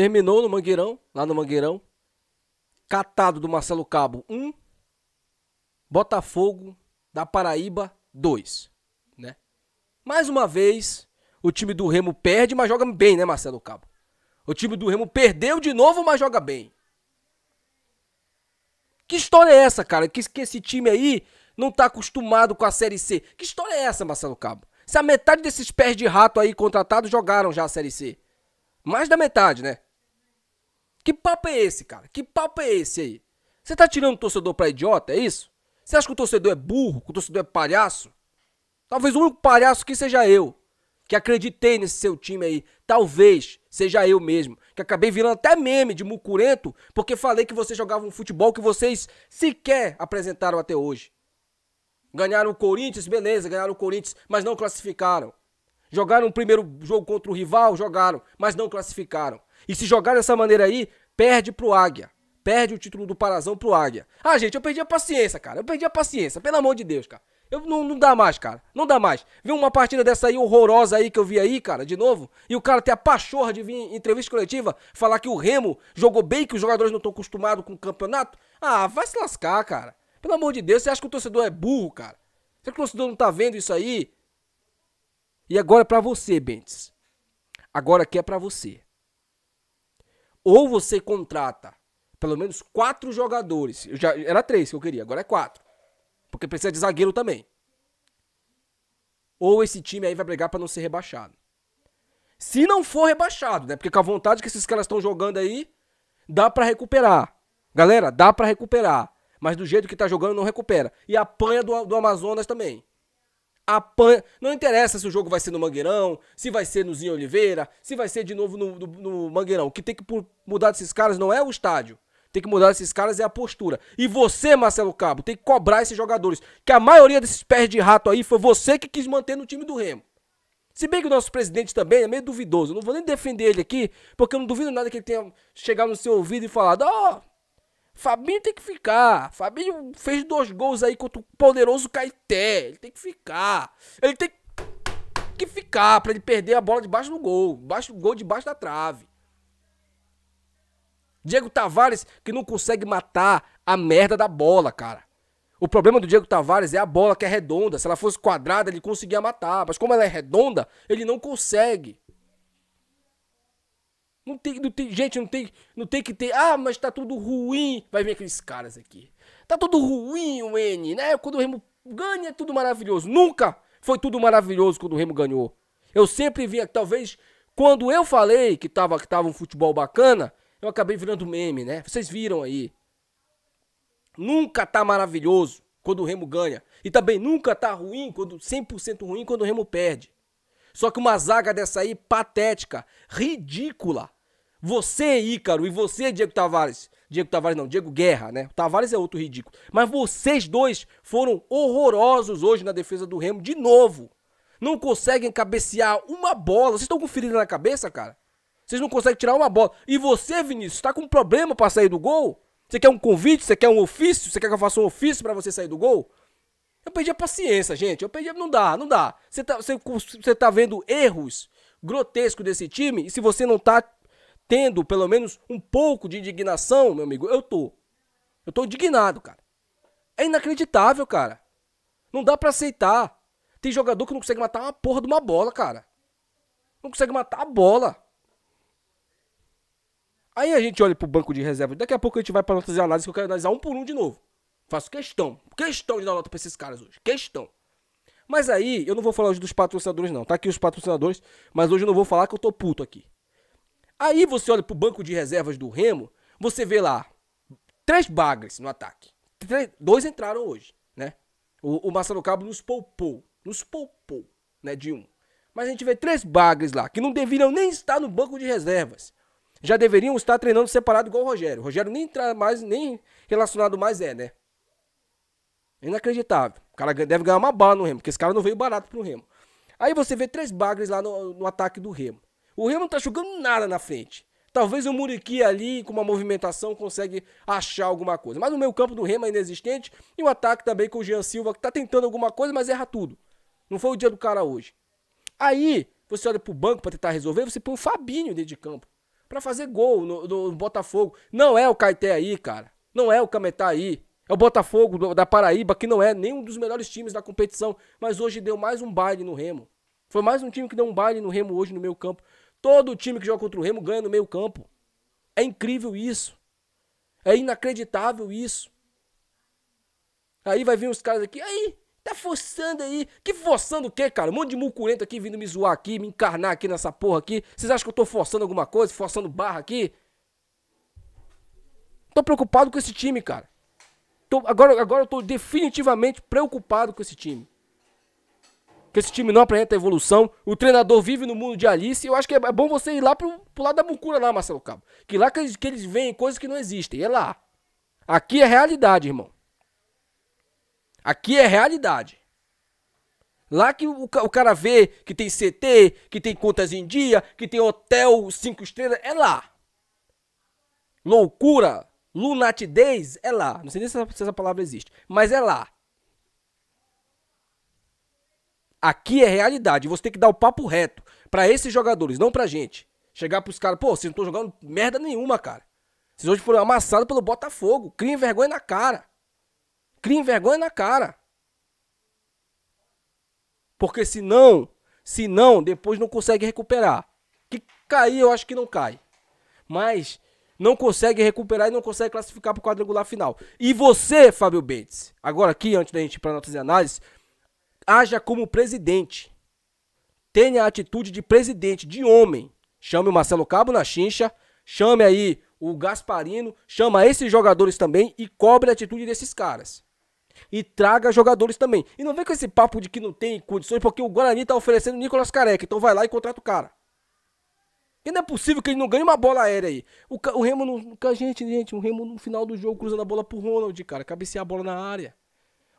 Terminou no Mangueirão, lá no Mangueirão. Catado do Marcelo Cabo, 1. Um. Botafogo da Paraíba, 2. Né? Mais uma vez, o time do Remo perde, mas joga bem, né, Marcelo Cabo? O time do Remo perdeu de novo, mas joga bem. Que história é essa, cara? Que, que esse time aí não tá acostumado com a Série C. Que história é essa, Marcelo Cabo? Se a metade desses pés de rato aí contratados jogaram já a Série C. Mais da metade, né? Que papo é esse, cara? Que papo é esse aí? Você tá tirando o torcedor pra idiota, é isso? Você acha que o torcedor é burro, que o torcedor é palhaço? Talvez o único palhaço que seja eu, que acreditei nesse seu time aí. Talvez seja eu mesmo, que acabei virando até meme de mucurento, porque falei que vocês jogavam um futebol que vocês sequer apresentaram até hoje. Ganharam o Corinthians, beleza, ganharam o Corinthians, mas não classificaram. Jogaram o primeiro jogo contra o rival, jogaram, mas não classificaram. E se jogar dessa maneira aí, perde pro Águia. Perde o título do Parazão pro Águia. Ah, gente, eu perdi a paciência, cara. Eu perdi a paciência, pelo amor de Deus, cara. Eu, não, não dá mais, cara. Não dá mais. Viu uma partida dessa aí horrorosa aí que eu vi aí, cara, de novo. E o cara tem a pachorra de vir em entrevista coletiva falar que o Remo jogou bem, que os jogadores não estão acostumados com o campeonato. Ah, vai se lascar, cara. Pelo amor de Deus, você acha que o torcedor é burro, cara? Você acha que o torcedor não tá vendo isso aí? E agora é pra você, Bentes. Agora aqui é pra você. Ou você contrata pelo menos quatro jogadores. Eu já, era três que eu queria, agora é quatro. Porque precisa de zagueiro também. Ou esse time aí vai brigar para não ser rebaixado. Se não for rebaixado, né? Porque com a vontade que esses caras estão jogando aí, dá para recuperar. Galera, dá para recuperar. Mas do jeito que tá jogando, não recupera. E apanha do, do Amazonas também apanha. Não interessa se o jogo vai ser no Mangueirão, se vai ser no Zinho Oliveira, se vai ser de novo no, no, no Mangueirão. O que tem que mudar desses caras não é o estádio. Tem que mudar desses caras é a postura. E você, Marcelo Cabo, tem que cobrar esses jogadores. Que a maioria desses pés de rato aí foi você que quis manter no time do Remo. Se bem que o nosso presidente também é meio duvidoso. Eu não vou nem defender ele aqui, porque eu não duvido nada que ele tenha chegado no seu ouvido e falado: Ó, oh, Fabinho tem que ficar. Fabinho fez dois gols aí contra o poderoso Caeté. Ele tem que ficar. Ele tem que ficar para ele perder a bola debaixo do gol. Baixo, gol debaixo da trave. Diego Tavares que não consegue matar a merda da bola, cara. O problema do Diego Tavares é a bola que é redonda. Se ela fosse quadrada, ele conseguia matar. Mas como ela é redonda, ele não consegue. Não tem, não tem, gente, não tem, não tem que ter. Ah, mas tá tudo ruim. Vai vir aqueles caras aqui. Tá tudo ruim o N, né? Quando o Remo ganha é tudo maravilhoso. Nunca foi tudo maravilhoso quando o Remo ganhou. Eu sempre vinha, talvez, quando eu falei que tava, que tava um futebol bacana, eu acabei virando meme, né? Vocês viram aí. Nunca tá maravilhoso quando o Remo ganha. E também nunca tá ruim, quando 100% ruim, quando o Remo perde. Só que uma zaga dessa aí, patética, ridícula. Você, Ícaro, e você, Diego Tavares. Diego Tavares não, Diego Guerra, né? O Tavares é outro ridículo. Mas vocês dois foram horrorosos hoje na defesa do Remo, de novo. Não conseguem cabecear uma bola. Vocês estão com ferida na cabeça, cara? Vocês não conseguem tirar uma bola. E você, Vinícius, tá com problema para sair do gol? Você quer um convite? Você quer um ofício? Você quer que eu faça um ofício para você sair do gol? Eu perdi a paciência, gente. Eu perdi. Não dá, não dá. Você tá, você, você tá vendo erros grotescos desse time e se você não tá tendo pelo menos um pouco de indignação, meu amigo, eu tô. Eu tô indignado, cara. É inacreditável, cara. Não dá para aceitar. Tem jogador que não consegue matar uma porra de uma bola, cara. Não consegue matar a bola. Aí a gente olha pro banco de reserva. Daqui a pouco a gente vai para outras análises que eu quero analisar um por um de novo. Faço questão. Questão de dar nota pra esses caras hoje. Questão. Mas aí, eu não vou falar hoje dos patrocinadores, não. Tá aqui os patrocinadores, mas hoje eu não vou falar que eu tô puto aqui. Aí você olha pro banco de reservas do Remo, você vê lá três bagres no ataque. Três, dois entraram hoje, né? O, o Marcelo Cabo nos poupou. Nos poupou, né? De um. Mas a gente vê três bagres lá, que não deveriam nem estar no banco de reservas. Já deveriam estar treinando separado igual o Rogério. O Rogério nem mais, nem relacionado mais é, né? Inacreditável. O cara deve ganhar uma bala no Remo, porque esse cara não veio barato pro Remo. Aí você vê três bagres lá no, no ataque do Remo. O Remo não tá jogando nada na frente. Talvez o Muriqui ali, com uma movimentação, consegue achar alguma coisa. Mas o meio campo do Remo é inexistente. E o ataque também com o Jean Silva, que tá tentando alguma coisa, mas erra tudo. Não foi o dia do cara hoje. Aí, você olha pro banco para tentar resolver, você põe o Fabinho dentro de campo. para fazer gol no, no, Botafogo. Não é o Caeté aí, cara. Não é o Cametá aí. É o Botafogo da Paraíba, que não é nenhum dos melhores times da competição, mas hoje deu mais um baile no Remo. Foi mais um time que deu um baile no Remo hoje no meio campo. Todo time que joga contra o Remo ganha no meio campo. É incrível isso. É inacreditável isso. Aí vai vir uns caras aqui, aí, tá forçando aí. Que forçando o quê, cara? Um monte de mucurento aqui vindo me zoar aqui, me encarnar aqui nessa porra aqui. Vocês acham que eu tô forçando alguma coisa, forçando barra aqui? Tô preocupado com esse time, cara. Tô, agora, agora eu estou definitivamente preocupado com esse time. Que esse time não apresenta evolução. O treinador vive no mundo de Alice. Eu acho que é, é bom você ir lá pro, pro lado da mucura lá, Marcelo Cabo. Que lá que eles, que eles veem coisas que não existem. É lá. Aqui é realidade, irmão. Aqui é realidade. Lá que o, o cara vê que tem CT, que tem contas em dia, que tem hotel cinco estrelas, é lá. Loucura Lunatidez é lá. Não sei nem se essa, se essa palavra existe, mas é lá. Aqui é realidade. Você tem que dar o papo reto para esses jogadores, não pra gente. Chegar pros caras, pô, vocês não estão jogando merda nenhuma, cara. Vocês hoje foram amassados pelo Botafogo. Criem vergonha na cara. Criem vergonha na cara. Porque senão, se não, depois não consegue recuperar. Que cair, eu acho que não cai. Mas não consegue recuperar e não consegue classificar para o quadrangular final. E você, Fábio Bentes, agora aqui, antes da gente ir para notas e análises, haja como presidente. Tenha a atitude de presidente, de homem. Chame o Marcelo Cabo na chincha, chame aí o Gasparino, chama esses jogadores também e cobre a atitude desses caras. E traga jogadores também. E não vem com esse papo de que não tem condições, porque o Guarani tá oferecendo o Nicolas Careca, então vai lá e contrata o cara. E não é possível que ele não ganhe uma bola aérea aí. O, o Remo não. A gente, gente, o Remo no final do jogo cruzando a bola pro Ronald, cara. Cabecear a bola na área.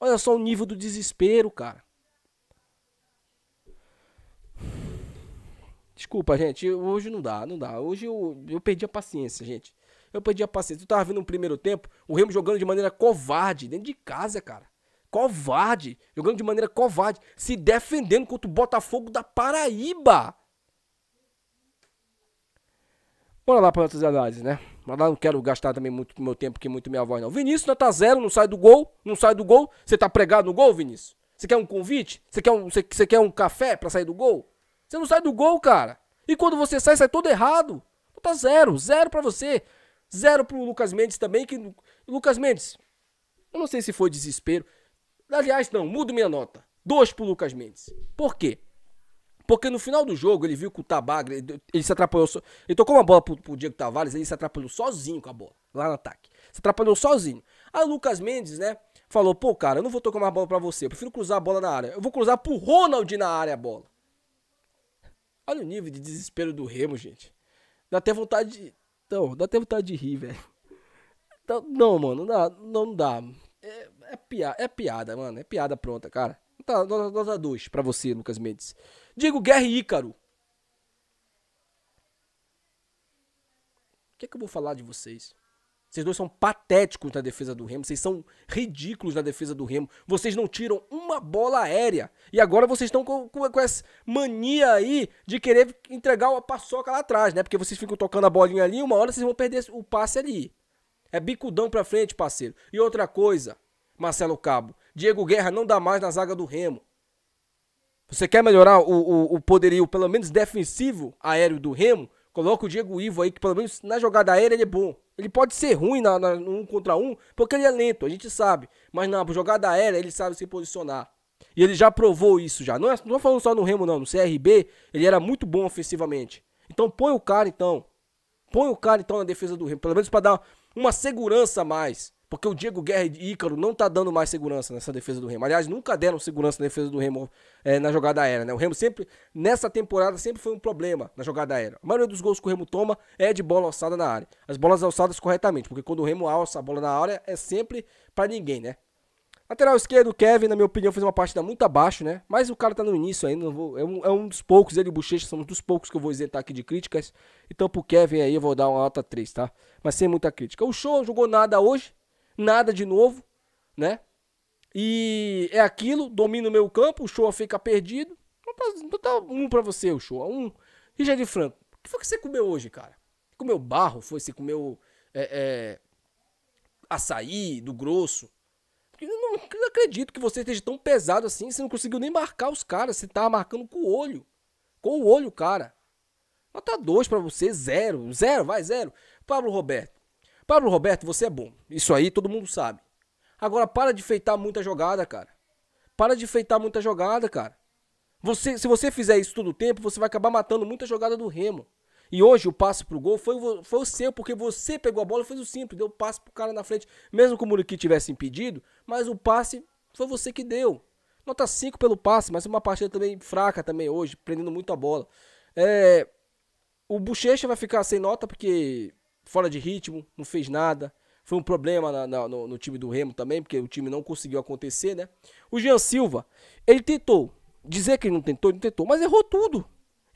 Olha só o nível do desespero, cara. Desculpa, gente. Hoje não dá, não dá. Hoje eu, eu perdi a paciência, gente. Eu perdi a paciência. Eu tava vendo no primeiro tempo, o Remo jogando de maneira covarde, dentro de casa, cara. Covarde. Jogando de maneira covarde. Se defendendo contra o Botafogo da Paraíba. Bora lá para outras análises, né? Mas lá não quero gastar também muito meu tempo que muito minha voz, não. Vinícius não tá zero, não sai do gol, não sai do gol. Você tá pregado no gol, Vinícius? Você quer um convite? Você quer um, você, quer um café para sair do gol? Você não sai do gol, cara. E quando você sai, sai todo errado. Nota tá zero, zero para você. Zero pro Lucas Mendes também, que... Lucas Mendes, eu não sei se foi desespero. Aliás, não, mudo minha nota. Dois pro Lucas Mendes. Por quê? Porque no final do jogo ele viu que o Tabagra, ele, ele se atrapalhou. So, ele tocou uma bola pro, pro Diego Tavares, ele se atrapalhou sozinho com a bola, lá no ataque. Se atrapalhou sozinho. Aí o Lucas Mendes, né? Falou, pô, cara, eu não vou tocar mais bola pra você. Eu prefiro cruzar a bola na área. Eu vou cruzar pro Ronald na área a bola. Olha o nível de desespero do Remo, gente. Dá até vontade de. Então, dá até vontade de rir, velho. Então, não, mano, não dá. Não dá. É, é, piada, é piada, mano. É piada pronta, cara. Então, nota 2 pra você, Lucas Mendes. Diego Guerra e Ícaro. O que é que eu vou falar de vocês? Vocês dois são patéticos na defesa do Remo. Vocês são ridículos na defesa do Remo. Vocês não tiram uma bola aérea. E agora vocês estão com, com, com, essa mania aí de querer entregar uma paçoca lá atrás, né? Porque vocês ficam tocando a bolinha ali e uma hora vocês vão perder o passe ali. É bicudão pra frente, parceiro. E outra coisa, Marcelo Cabo. Diego Guerra não dá mais na zaga do Remo. Você quer melhorar o, o, o poderio, pelo menos defensivo, aéreo do Remo? Coloca o Diego Ivo aí, que pelo menos na jogada aérea ele é bom. Ele pode ser ruim na, na, no um contra um, porque ele é lento, a gente sabe. Mas na jogada aérea ele sabe se posicionar. E ele já provou isso já. Não, é, falando só no Remo, não. No CRB, ele era muito bom ofensivamente. Então põe o cara, então. Põe o cara, então, na defesa do Remo. Pelo menos para dar uma segurança a mais. Porque o Diego Guerra e Ícaro não tá dando mais segurança nessa defesa do Remo. Aliás, nunca deram segurança na defesa do Remo é, na jogada aérea, né? O Remo sempre, nessa temporada, sempre foi um problema na jogada aérea. A maioria dos gols que o Remo toma é de bola alçada na área. As bolas alçadas corretamente, porque quando o Remo alça a bola na área, é sempre para ninguém, né? Lateral esquerdo, o Kevin, na minha opinião, fez uma partida muito abaixo, né? Mas o cara tá no início ainda, vou, é, um, é, um, dos poucos, ele e o Bochecha são um dos poucos que eu vou isentar aqui de críticas. Então pro Kevin aí eu vou dar uma nota 3, tá? Mas sem muita crítica. O Show jogou nada hoje, nada de novo, né? E é aquilo, domina o meu campo, o Shoa fica perdido. Não tá um pra você, o show, um. Richard Franco, o que foi que você comeu hoje, cara? Você comeu barro? Foi? Você comeu é, é, açaí do grosso? Eu não, eu não, acredito que você esteja tão pesado assim. Você não conseguiu nem marcar os caras. Você tava marcando com o olho. Com o olho, cara. Nota 2 para você, zero. Zero, vai, zero. Pablo Roberto, Pablo Roberto, você é bom. Isso aí todo mundo sabe. Agora, para de feitar muita jogada, cara. Para de feitar muita jogada, cara. Você, se você fizer isso todo o tempo, você vai acabar matando muita jogada do Remo. E hoje o passe pro gol foi, foi o seu, porque você pegou a bola e fez o simples, deu passe pro cara na frente, mesmo que o Muriqui tivesse impedido, mas o passe foi você que deu. Nota 5 pelo passe, mas uma partida também fraca também hoje, prendendo muito a bola. É, o Bochecha vai ficar sem nota porque fora de ritmo, não fez nada. Foi um problema na, na, no, no, time do Remo também, porque o time não conseguiu acontecer, né? O Jean Silva, ele tentou. Dizer que ele não tentou, ele não tentou, mas errou tudo.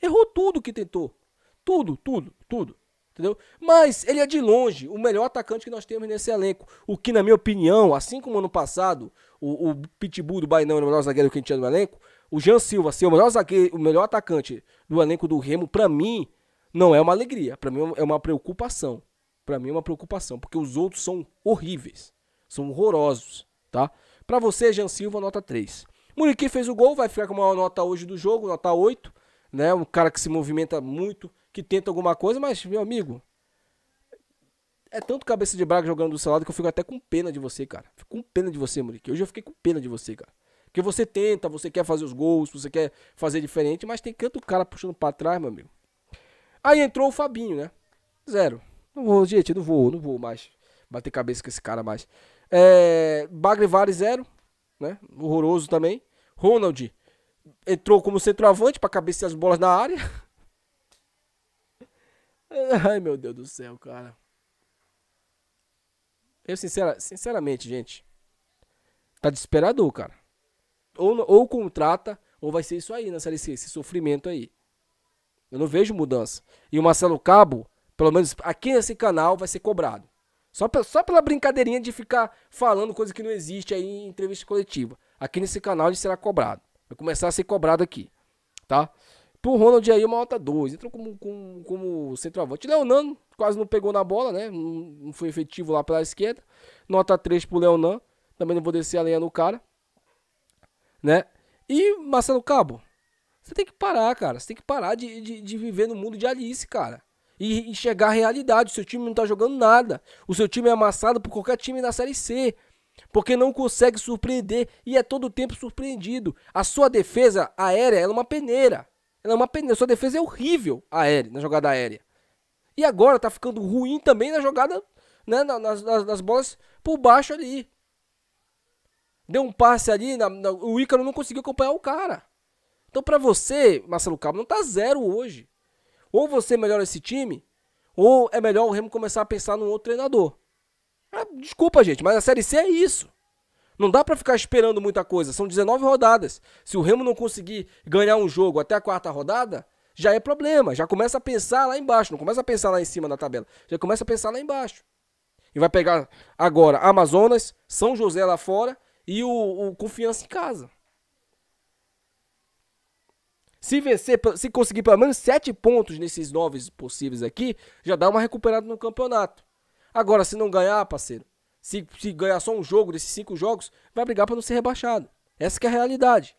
Errou tudo que tentou. Tudo, tudo, tudo. Entendeu? Mas ele é de longe o melhor atacante que nós temos nesse elenco. O que, na minha opinião, assim como ano passado, o, o Pitbull do Bainão era o melhor zagueiro que a gente tinha no elenco, o Jean Silva ser assim, o melhor zagueiro, o melhor atacante do elenco do Remo, para mim, não é uma alegria, para mim é uma é preocupação. Para mim é uma preocupação, porque os outros são horríveis, são horrorosos, tá? Para você, Jean Silva, nota 3. Muriqui fez o gol, vai ficar com uma nota hoje do jogo, nota 8, né? Um cara que se movimenta muito, que tenta alguma coisa, mas meu amigo, é tanto cabeça de braga jogando do seu lado que eu fico até com pena de você, cara. Fico com pena de você, Muriqui. Hoje eu fiquei com pena de você, cara. Porque você tenta, você quer fazer os gols, você quer fazer diferente, mas tem tanto cara puxando para trás, meu amigo. Aí entrou o Fabinho, né? Zero. Não vou, gente, não vou, não vou mais bater cabeça com esse cara mais. É, zero. Né? Horroroso também. Ronald entrou como centroavante para cabecear as bolas na área. Ai, meu Deus do céu, cara. Eu, sincera, sinceramente, gente, tá desesperador, cara. Ou, ou contrata, ou vai ser isso aí na Série C, esse sofrimento aí. Eu não vejo mudança. E o Marcelo Cabo, pelo menos aqui nesse canal, vai ser cobrado. Só, só pela brincadeirinha de ficar falando coisa que não existe aí em entrevista coletiva. Aqui nesse canal ele será cobrado. Vai começar a ser cobrado aqui. Tá? Pro Ronald aí uma nota 2. Entrou como, como, como centroavante. Leonan quase não pegou na bola, né? Não foi efetivo lá pela esquerda. Nota 3 pro Leonan. Também não vou descer a lenha no cara. Né? E Marcelo Cabo. Você tem que parar, cara. Você tem que parar de, de, de viver no mundo de Alice, cara. E enxergar a realidade. O seu time não tá jogando nada. O seu time é amassado por qualquer time da Série C. Porque não consegue surpreender e é todo tempo surpreendido. A sua defesa aérea ela é uma peneira. Ela é uma peneira. A sua defesa é horrível aérea, na jogada aérea. E agora tá ficando ruim também na jogada, né? Nas, nas, nas bolas por baixo ali. Deu um passe ali, na, na, o Ícaro não conseguiu acompanhar o cara. Então, para você, Marcelo Cabo, não tá zero hoje. Ou você é melhora esse time, ou é melhor o Remo começar a pensar num outro treinador. Ah, desculpa, gente, mas a Série C é isso. Não dá para ficar esperando muita coisa. São 19 rodadas. Se o Remo não conseguir ganhar um jogo até a quarta rodada, já é problema. Já começa a pensar lá embaixo. Não começa a pensar lá em cima da tabela. Já começa a pensar lá embaixo. E vai pegar agora Amazonas, São José lá fora e o, o Confiança em casa. Se vencer, se conseguir pelo menos 7 pontos nesses 9 possíveis aqui, já dá uma recuperada no campeonato. Agora, se não ganhar, parceiro, se, se ganhar só um jogo desses 5 jogos, vai brigar para não ser rebaixado. Essa é a realidade.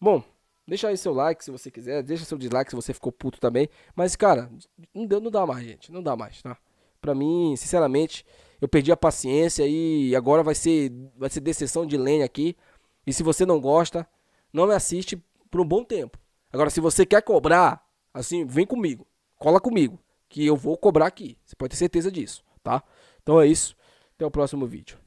Bom, deixa aí seu like se você quiser, deixa seu dislike se você ficou puto também. Mas, cara, não, deu, não dá mais, gente. Não dá mais, tá? Pra mim, sinceramente, eu perdi a paciência e agora vai ser, vai ser decepção de lenha aqui. E se você não gosta, não me assiste por um bom tempo. Agora, se você quer cobrar, assim, vem comigo. Cola comigo. Que eu vou cobrar aqui. Você pode ter certeza disso, tá? Então é isso. Até o próximo vídeo.